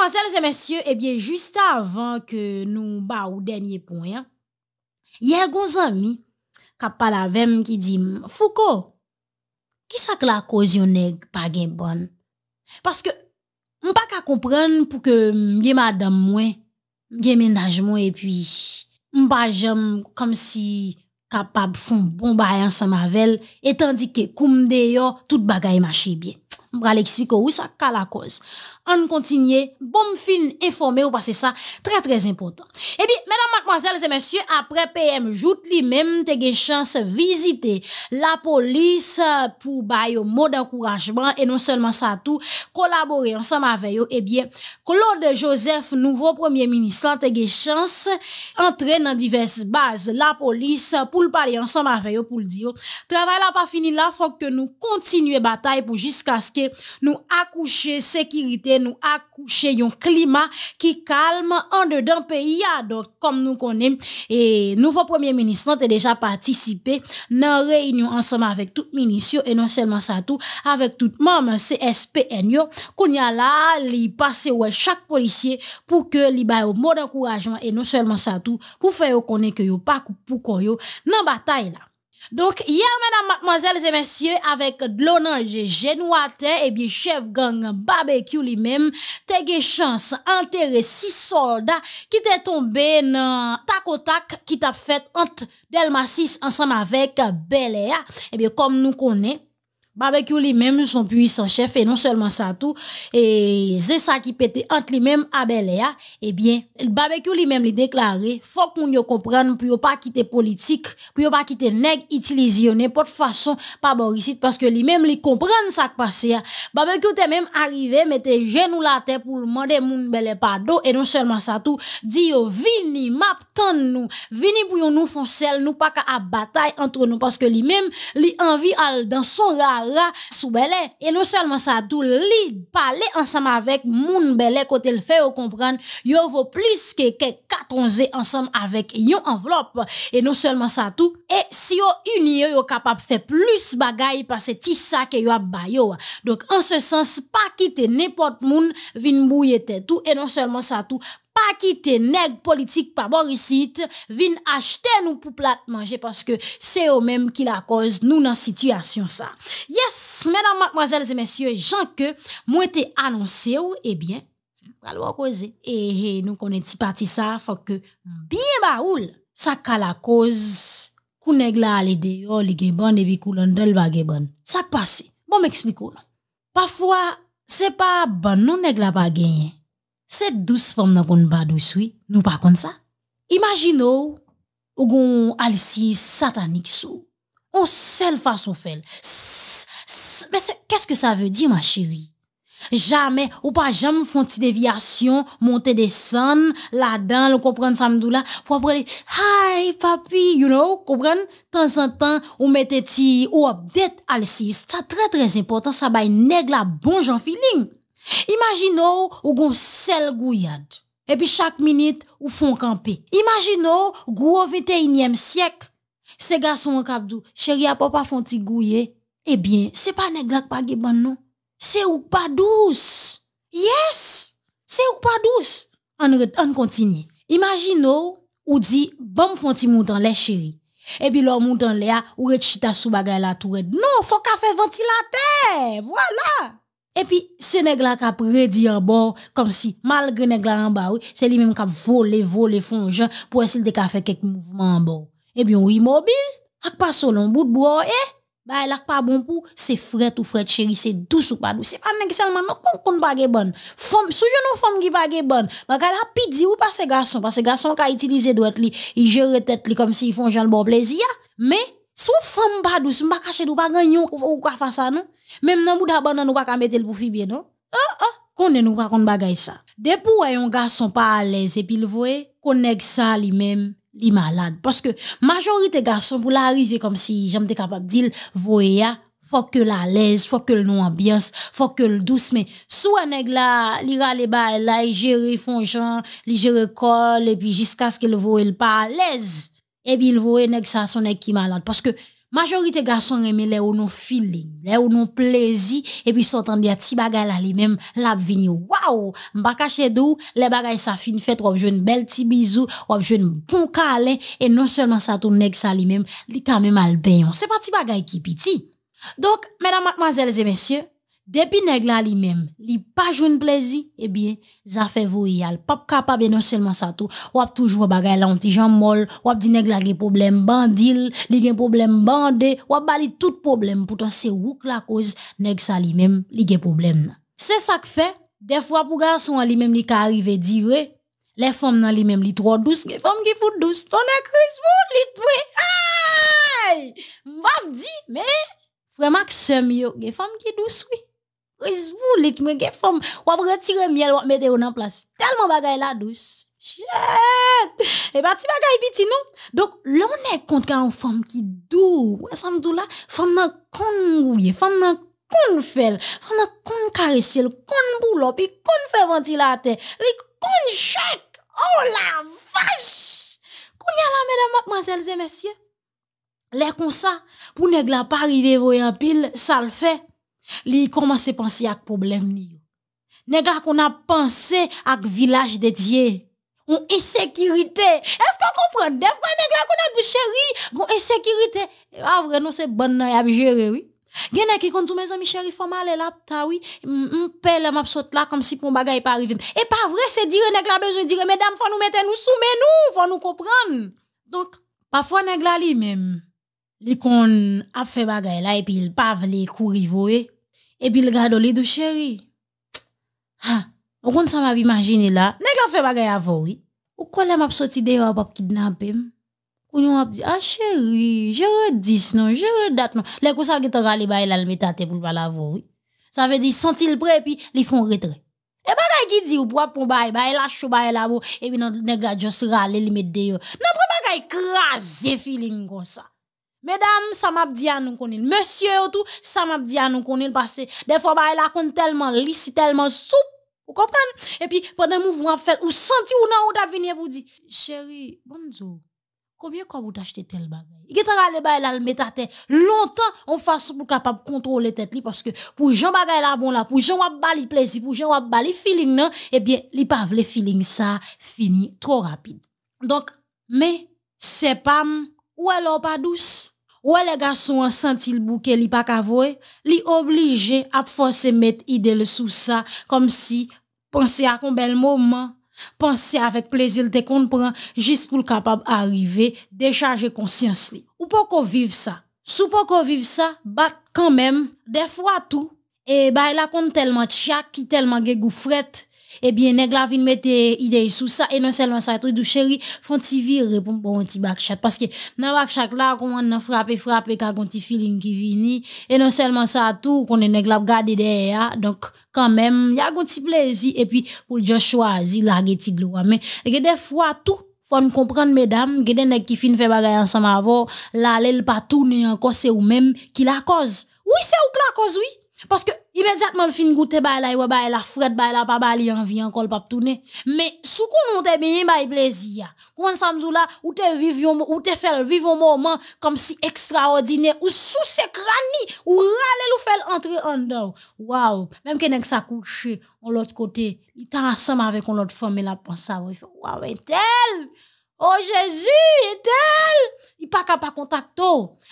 Mesdames et messieurs, bien, juste avant que nous bas au dernier point, il hein, y a un ami qui parle avec moi qui dit Foucault, qui ça que la cause n'est pas bonne Parce que on pas qu'à comprendre pour que je madame moi, je ménage et puis suis pas comme si capable un bon bail ensemble avec elle et tandis que comme d'ailleurs toute bagaille marche bien. mbra li ekspliko ou sa ka eh la koz an kontinye, bom fin informe ou pa se sa, tre tre impotant e bi, menan makmazel se mensyo apre PM jout li men te ge chans vizite la polis pou bayo mod akourajman, e non selman sa tou kolabori ansan ma veyo, e eh bi Claude Joseph, nouvo premier ministran, te ge chans entre nan diverse baz, la polis pou l pali ansan ma veyo, pou l diyo travay la pa fini la, fok ke nou kontinye batay pou jiska ke nou akouche sekirite, nou akouche yon klima ki kalm an de dan peyi ya. Donk, kom nou konen, e, nouvo Premier Ministre nan te deja patisipe nan reynyon ansama avèk tout minisyon, e non selman sa tou, avèk tout mame CSPN yo, kon ya la li pase wè chak polisye pou ke li bayo mod ankourajman e non selman sa tou pou fè yo konen ke yo pakou pou kon yo nan batay la. Donc, hier, mesdames, mademoiselles et messieurs, avec Dlonange Genouate, et eh bien, chef gang barbecue lui-même, te chance d'enterrer six soldats qui t'est tombé dans ta au tac qui t'a fait entre Delma 6 ensemble avec Bel Et eh bien, comme nous connaissons, Barbecue lui-même, son puissant chef, et non seulement ça tout, et c'est ça qui pétait entre lui-même à Bel eh bien, barbecue lui-même lui déclaré, faut qu'on y comprenne, pour pas quitter politique, pour pas quitter nèg, utiliser n'importe façon, pas Borisite, parce que lui-même lui comprennent ça qui passe. Barbecue t'es même arrivé, mettez genou la tête pour demander moun belle pardon, et non seulement ça tout, dit yo, vini, map nous, vini pour nous font sel, nous pas qu'à bataille entre nous, parce que lui-même, lui envie al dans son rare et non seulement ça, tout lit, parler ensemble avec moun Belé, côté le fait, comprendre, yo vaut plus que, 14 ensemble avec yon enveloppe. Et non seulement ça, tout. Et si yo uni, yo capable faire plus bagay parce que c'est ça que yo a bayo. Donc, en ce sens, pas quitter n'importe moun, vin bouiller tout. Et non seulement ça, tout, pas quitter nèg politique pa borisite vin acheter nous pour plat manger parce que c'est eux même qui la cause nous dans situation ça yes mesdames mademoiselles et messieurs Jean que moi été annoncé ou eh bien alors cause et nous connaît petit parti ça faut que bien baoul ça ka la cause kou nèg la aller dehors li gè bon et puis kou l'on ça passe bon m'explique ou non parfois c'est pas bon non nèg la pas cette douce femme n'a pas oui. nous pas contre, ça. Imaginez, ou gon Alicie satanique sous. On seule façon fait. Mais qu'est-ce que ça veut dire, ma chérie? Jamais, ou pas jamais font une déviation, monter des scènes, là-dedans, le comprendre dit là, pour après, hi, papi, you know, De Temps en temps, ou mettez ti, ou update C'est très très important, ça va nègre la bon Jean feeling. Imaginons ou gon sel Et puis chaque minute ou font camper imaginons ou 21e ces garçons en cap dou, à a fonti ti Eh bien c'est pas pas pa ge ban non. C'est ou pas douce. Yes, C'est ou pas douce. On continue. Imagine Imagino ou dit bon font ti mouton les cheri. puis puis moutan le a, ou rechita sous sou la Non, faut qu'a fait ventilateur. Voilà. Et puis, ce nègre-là qui a prédit en bord, comme si, malgré nègre-là en bas, c'est lui-même qui a volé, volé, fonge, pour essayer de faire quelques mouvements en bord. Eh bien, oui, mobile, ak pas selon bout de bois, eh? Bah, a pas bon pour, c'est fret ou fret chéri, c'est douce ou pas douce. C'est pas nègre seulement, non, qu'on kon pas bonne. Femme, sous jeune femme qui pas bonne, bah, gala pidi ou pas ces garçons, parce que garçons qui a utilisé doit li, il gère tête li comme s'il font genre bon plaisir, mais, Sou femme pas douce, m'a ne ou pas gagnon ou quoi faire ça non. Même nan bouda banan ou pas mettre le pour bien non. Ah ah, connaît nous pas kon bagay ça. Depuis a un garçon pas à l'aise et puis le voyez, connaît ça lui-même, li malade parce que majorité garçon pour l'arriver comme si j'étais capable de dire ya faut que la l'aise, faut que nous ambiance, faut que le douce mais soit nèg là, li rale ba la, il gère font gens, il gère col et puis jusqu'à ce qu'il voie le pas à l'aise et puis il voit nèg ça son nèg qui malade parce que majorité garçon aimé les ou non feeling les ou non plaisir et puis s'entendre des petits bagages là les même la vini waouh m'pa cacher d'où les bagages ça fin fait trop un belle petit bisou ou jeune bon câlin et non seulement ça tout nèg ça lui même li quand même al Ce c'est pas petit bagage qui petit donc mesdames mademoiselles et messieurs depuis là lui-même, li pas joué plaisir, eh bien, ça fait vous y aller. Pas capable, non seulement ça tout. Ou ap toujours bagay la, on jan mol. Ou ap di nègla gen problème bandil, li des problème bandé. Ou ap tout problème. Pourtant, c'est que la cause, nègla sa lui-même, li gè problème. C'est ça que fait. Des fois, pour garçon, lui-même, li ka arrivé dire, les femmes nan lui-même, li trop douce, les femmes qui foutent douce. Ton écris, vous, lui t'oué. Aïe! dit dit mais, vraiment que c'est mieux, les femmes qui douce, oui. Rizvou lit mwen gen fom, retire miel bagay la dous. Chet! E eh bati ben, bagay piti, nou. Dok, kont ki dou. Wè la, fom nan kon mouye, nan kon fel, fom kon kon kon fe kon Oh la vache! Koun la, mesdames, mademoiselles et messieurs. Lè kon ça pou neg la pa rive voyan pil, ça le fait Li commence à penser à problème ni. Nègre qu'on a pensé à village de Dieu. On insécurité. Est-ce qu'on comprend? Des fois, nègre qu'on a du chéri, on insécurité. Ah, vrai, non, c'est bon, a gérer, oui. Gen qui kontou mes amis chéri faut malè là ta oui, m'pèl m'a saute là comme si pour bagaille pas arrivé. Et pas vrai, c'est dire nèg la besoin dire mesdames faut nous mettre nous sous mais nous faut nous comprendre. Donc parfois nèg la lui même li kon a fait bagaille là et puis il pas les courir Epi lga do li do cheri. Okon sa m ap imagine la, nek la fe bagay avori. Ou kwa lem ap soti deyo ap ap kidnapem? Ou yon ap di, a ah, cheri, je redis non, je redat non. Lek ou sa gita gali baye lal metate pou lbal avori. Sa ve di, sentil pre pi, li fon retre. E bagay ki di ou pwap pou baye, baye lachou, baye lamo, epi nan nek la just rale li met deyo. Nan pou bagay kraze filin kon sa. Mesdames, ça m'a dit à nous connaître. Monsieur, tout, ça m'a dit à nous connaître parce que des fois, bah, elle a tellement lisse, tellement souple. Vous comprenez? Et puis, pendant le mouvement fait, ou senti ou non, ou t'a venu vous dire, chérie, bonjour, combien quoi vous t'achetez tel bagage? Il est allé bah, elle a le met à terre. Longtemps, on fasse pour capable contrôler tête li, parce que pour j'en bagage là, bon là, pour j'en wap bali plaisir, pour j'en wap bali feeling, non, eh bien, li pas le feeling ça, fini trop rapide. Donc, mais, c'est pas, ou alors pas douce. Ou les garçons en senti le bouquet, li pas li obligé à forcer mettre idée le sous ça, comme si penser à un bel moment, penser avec plaisir te comprendre, juste pour capable d'arriver, décharger conscience li. Ou pourquoi qu'on vive ça. Sou pas vivre ça, bat quand même, des fois tout. Et bah, il a tellement tchak, qui tellement gégou eh bien, nèg la mettre des idées sous ça, et non seulement ça, tout du chéri, font t'y virer pour bon petit bac-chat. Parce que, nan backchat là, comment frappé, frappe, frappe, a un ti feeling qui vini, et non seulement ça, tout, qu'on est qui la gardé derrière, donc, quand même, il y a un petit plaisir, et puis, pour le choisir, la geti gloa. Mais, y des fois, tout, faut me comprendre, mesdames, que des nèg qui fin fait choses ensemble avant, là, l'aile pas mais encore, c'est ou même qui la cause. Oui, c'est ou qui la cause, oui. Parce que immédiatement le fin goûter ba la ba la frette, ba la pas ba a envie encore pas tourner. Mais sous qu'on on te bien ba plaisir. Comment ça me là ou te vivre ou te faire vivre un moment comme si extraordinaire ou sous ses crani ou râler ou fait entrer en dedans. Waouh, même que nèg ça couche, on l'autre côté, il t'a ensemble avec on autre femme a pensé à waouh, est Oh Jésus, est-elle pas contact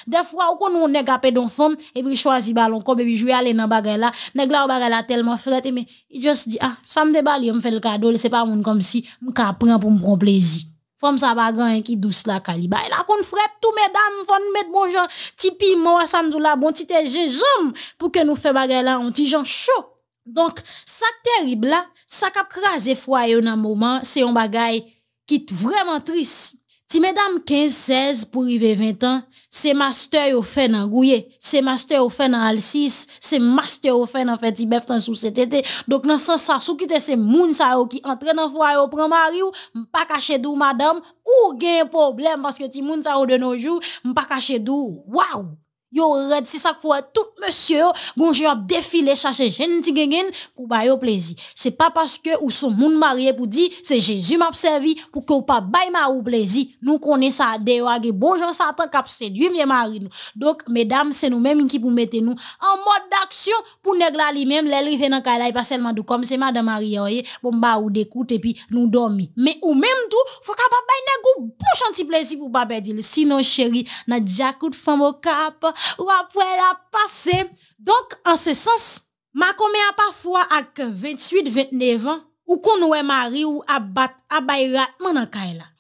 Des fois, ou qu'on on nèg apé don femme et puis choisi ballon comme puis jouer aller dans bagay là. Nèg là bagay là tellement frette mais il juste dit ah, ça me déballe, me fait le cadeau, c'est pas mon comme si me ka pour me prendre plaisir. Femme ça va grand qui douce la caliba. Bah, et là qu'on frappe tout mesdames, font mettre bon gens petit piment ça me la bon petit gingembre pour que nous fait bagay là un petit jan chaud. Donc, ça terrible là, ça cap craser froid dans moment, c'est un bagay qui est vraiment triste. Si mesdames 15-16 pour arriver 20 ans. C'est master au fait dans Gouye, c'est master au fait en Alcis, c'est master yo fait fait fait. sous cet sous CTT. dans ce sens, si vous qui c'est moun sa qui ki entre foyer au yo je mari ou, pas cacher d'où madame, ou problème parce que ti moun sa yo de nos jours pas cacher d'où. waouh! Yo red si ça que tout monsieur gonje a défilé chercher jeune tigegen pour ba yo plaisir. C'est pas parce que ou son monde marié pour dire c'est Jésus m'a servi pour que ou pas bail ma ou plaisir. Nous connaissons ça de yo age Satan cap séduit mes mari Donc mesdames, c'est nous mêmes qui pour mettre nous en mode d'action pour nèg la li même les rive dans kala pas seulement de comme c'est madame Marie oyé hein, eh. bon ba ou d'écouter et puis nous dormi. Mais ou même tout faut capable bail nèg ou bon plaisir pour pas perdre. Sinon chérie, n'a jacoute femme au cap ou après la passé. Donc, en ce sens, ma a parfois avec 28, 29 ans, ou qu'on ouais mari ou abat, à dans la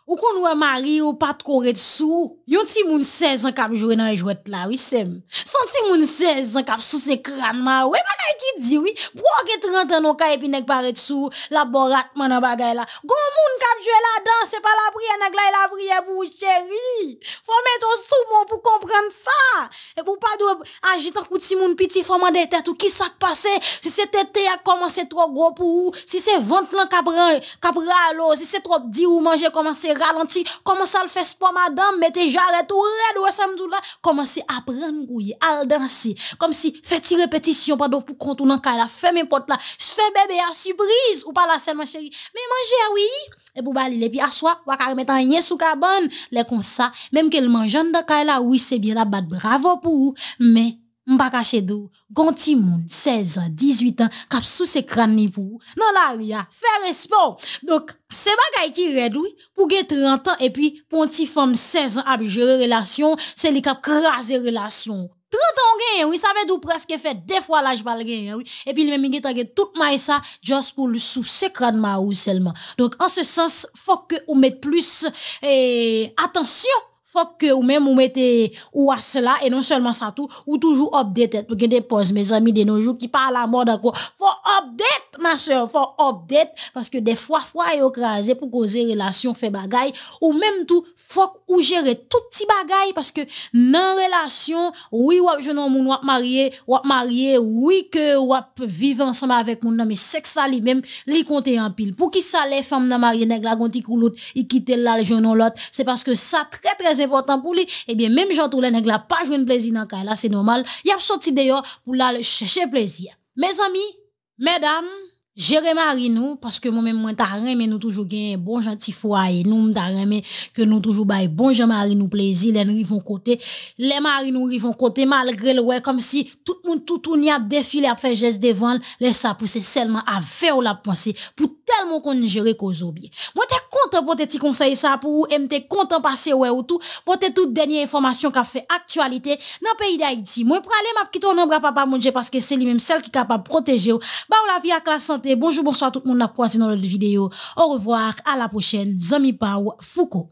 ou kon wè mari ou pat kore tsou. Yon ti moun 16 an kap jwè nan jwèt la, wè sem. Son ti moun 16 an kap sou se kranman, wè bagay ki di wè. Pwa ke 30 an ou ka epi nek pare tsou, la boratman nan bagay la. Gon moun kap jwè la dan, se pa la priye nek la, e la priye pou chéri. Fò met ou sou moun pou komprende sa. E pou pa dwe agitan kou ti moun piti fò man de tèt ou ki sak pase. Si se tètè a komanse tro gro pou ou, si se ventre lan kap ran, kap ralo, si se trop di ou manje komanse ralenti, Comment ça le fait sport, madame, mettez j'arrête ou red, ça samedi là, commencez à prendre gouille, à danser, comme si, faites répétition, pardon, pour contourner la mes porte là, fais bébé à surprise, ou pas la ma chérie, mais mangez, oui, et pour balayer les pieds à soi, ou mettre un rien sous carbone les comme ça, même qu'elle mange dans la là, oui, c'est bien la batte, bravo pour vous, mais, Mpa caché dou, gonti moun, 16 ans, 18 ans, kap sous ses crânes ni pou, nan la ria, faire respect. Donc, c'est bagay qui redoui, pou ge 30 pour puis, ponti femme 16 ans abjure relation, relations, se li kap krasi relation. 30 an ça ça veut presque fait fait fois l'âge l'âge pas genyen, oui. Et puis, mè même il tage tout may sa, just pour le sous sekran ma ou seulement. Donc, en ce sens, faut que ou mette plus, eh, attention. attention faut que ou même ou mettez ou à cela et non seulement ça tout ou toujours update pour des pauses mes amis de nos jours qui parlent à mort encore faut update ma soeur faut update parce que des fois fois est écrasé pour causer relation fait bagaille ou même tout faut ou gérer tout petit bagaille parce que dans relation oui ou non mon ou marié ou marié oui que ou vivre ensemble avec mon mais sexe ça lui même les compter en pile pour qui ça les femmes dans marié nèg la gonti couloute il quitte là le jeune l'autre c'est parce que ça très très important pour lui, et eh bien, même Jean Toulen, n'a pas joué de plaisir dans le Là, c'est normal. Il a sorti d'ailleurs pour aller chercher plaisir. Mes amis, mesdames, j'ai remarqué nous, parce que moi-même, moi, rien mais nous toujours gagne bon gentil foyer, nous, rien mais que nous toujours bail bon jean marie nous plaisir, les maris vont côté, les maris nous vont côté, malgré le ouais, comme si tout le monde, tout, tout, n'y a défilé à faire geste devant, les ça c'est seulement à faire la pensée, pour tel moun kon njere ko zo bie. Mwen te kontan pote ti konseye sa pou mte kontan pase we ou tou, pote tout denye informasyon ka fe aktualite nan peyi de Haiti. Mwen prale m apkito nan bra pa pa mounje, paske se li menm sel ki kapab proteje ou, ba ou la vi ak la sante. Bonjou, bonjou, a tout moun la proase nan lout videyo. Ou revoar, a la pochen, zami pa ou fuko.